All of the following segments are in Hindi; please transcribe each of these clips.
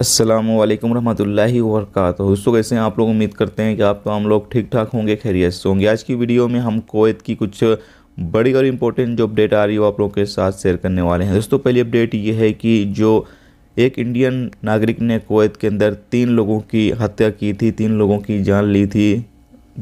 असलम वरहमल वर्क दोस्तों कैसे हैं आप लोग उम्मीद करते हैं कि आप तो हम लोग ठीक ठाक होंगे खैरियत से होंगे आज की वीडियो में हम कोवैत की कुछ बड़ी और इम्पोर्टेंट जो अपडेट आ रही है वो आप लोगों के साथ शेयर करने वाले हैं दोस्तों पहली अपडेट ये है कि जो एक इंडियन नागरिक ने कोवैत के अंदर तीन लोगों की हत्या की थी तीन लोगों की जान ली थी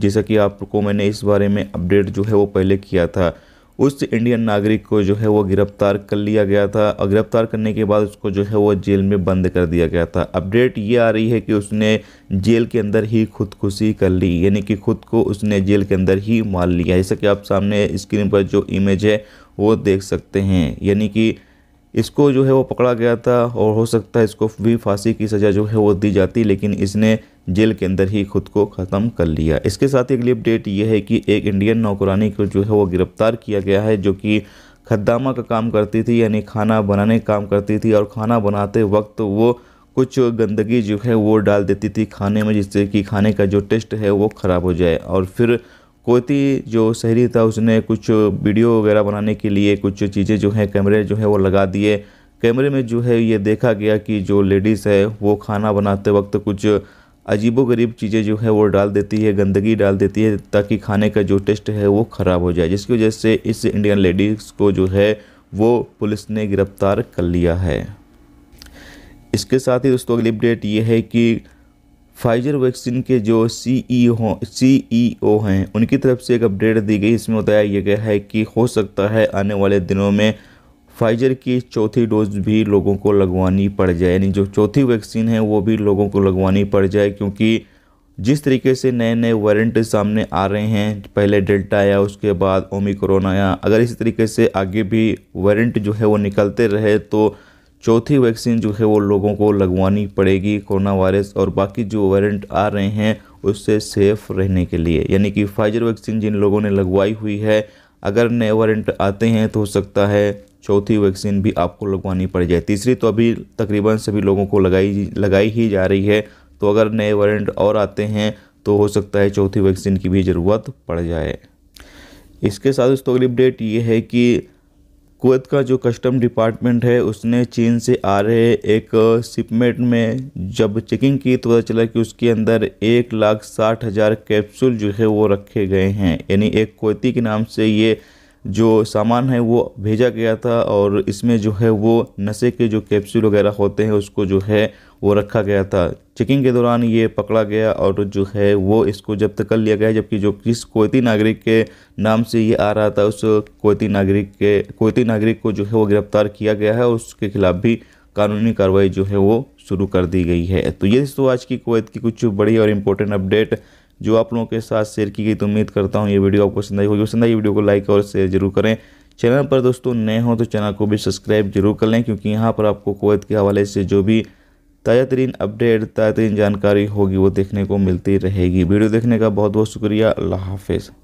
जैसा कि आपको मैंने इस बारे में अपडेट जो है वो पहले किया था उस इंडियन नागरिक को जो है वो गिरफ्तार कर लिया गया था और गिरफ्तार करने के बाद उसको जो है वो जेल में बंद कर दिया गया था अपडेट ये आ रही है कि उसने जेल के अंदर ही खुदकुशी कर ली यानी कि खुद को उसने जेल के अंदर ही मार लिया जैसा कि आप सामने स्क्रीन पर जो इमेज है वो देख सकते हैं यानी कि इसको जो है वो पकड़ा गया था और हो सकता है इसको भी फांसी की सज़ा जो है वो दी जाती लेकिन इसने जेल के अंदर ही खुद को ख़त्म कर लिया इसके साथ ही अगली अपडेट ये है कि एक इंडियन नौकरानी को जो है वो गिरफ्तार किया गया है जो कि खद्दामा का काम करती थी यानी खाना बनाने का काम करती थी और खाना बनाते वक्त वो कुछ गंदगी जो है वो डाल देती थी खाने में जिससे कि खाने का जो टेस्ट है वो ख़राब हो जाए और फिर कोती जो शहरी था उसने कुछ वीडियो वगैरह बनाने के लिए कुछ चीज़ें जो हैं कैमरे जो है वो लगा दिए कैमरे में जो है ये देखा गया कि जो लेडीज़ है वो खाना बनाते वक्त कुछ अजीबोगरीब चीज़ें जो है वो डाल देती है गंदगी डाल देती है ताकि खाने का जो टेस्ट है वो ख़राब हो जाए जिसकी वजह से इस इंडियन लेडीज़ को जो है वो पुलिस ने गिरफ्तार कर लिया है इसके साथ ही दोस्तों अगली अपडेट ये है कि फाइजर वैक्सीन के जो सी ई हो सी ई ओ हैं उनकी तरफ से एक अपडेट दी गई इसमें बताया यह गया है कि हो सकता है आने वाले दिनों में फाइजर की चौथी डोज भी लोगों को लगवानी पड़ जाए यानी जो चौथी वैक्सीन है वो भी लोगों को लगवानी पड़ जाए क्योंकि जिस तरीके से नए नए वारंट सामने आ रहे हैं पहले डेल्टा आया उसके बाद ओमिक्रोन आया अगर इसी तरीके से आगे भी वारंट जो है वो निकलते रहे तो चौथी वैक्सीन जो है वो लोगों को लगवानी पड़ेगी कोरोना वायरस और बाकी जो वायरेंट आ रहे हैं उससे सेफ रहने के लिए यानी कि फाइजर वैक्सीन जिन लोगों ने लगवाई हुई है अगर नए वायरेंट आते हैं तो हो सकता है चौथी वैक्सीन भी आपको लगवानी पड़ जाए तीसरी तो अभी तकरीबन सभी लोगों को लगाई लगाई ही जा रही है तो अगर नए वायरेंट और आते हैं तो हो सकता है चौथी वैक्सीन की भी ज़रूरत पड़ जाए इसके साथ दोस्तों अगली अपडेट ये है कि कुवैत का जो कस्टम डिपार्टमेंट है उसने चीन से आ रहे एक शिपमेंट में जब चेकिंग की तो पता चला कि उसके अंदर एक लाख साठ हज़ार कैप्सूल जो है वो रखे गए हैं यानी एक कोती के नाम से ये जो सामान है वो भेजा गया था और इसमें जो है वो नशे के जो कैप्सूल वगैरह होते हैं उसको जो है वो रखा गया था चेकिंग के दौरान ये पकड़ा गया और जो है वो इसको जब्त कर लिया गया जबकि जो किस कोती नागरिक के नाम से ये आ रहा था उस कोती नागरिक के कोती नागरिक को जो है वो गिरफ्तार किया गया है और उसके खिलाफ भी कानूनी कार्रवाई जो है वो शुरू कर दी गई है तो ये दोस्तों आज की कोत की कुछ बड़ी और इम्पोर्टेंट अपडेट जो आप लोगों के साथ शेयर की गई तो उम्मीद करता हूँ ये वीडियो आपको पसंद आई होगी पसंद आई वीडियो को लाइक और शेयर जरूर करें चैनल पर दोस्तों नए हों तो चैनल को भी सब्सक्राइब जरूर कर लें क्योंकि यहाँ पर आपको कोवैत के हवाले से जो भी ताज़ा तरीन अपडेट ताज़ा तरीन जानकारी होगी वो देखने को मिलती रहेगी वीडियो देखने का बहुत बहुत शुक्रिया अल्लाह हाफिज़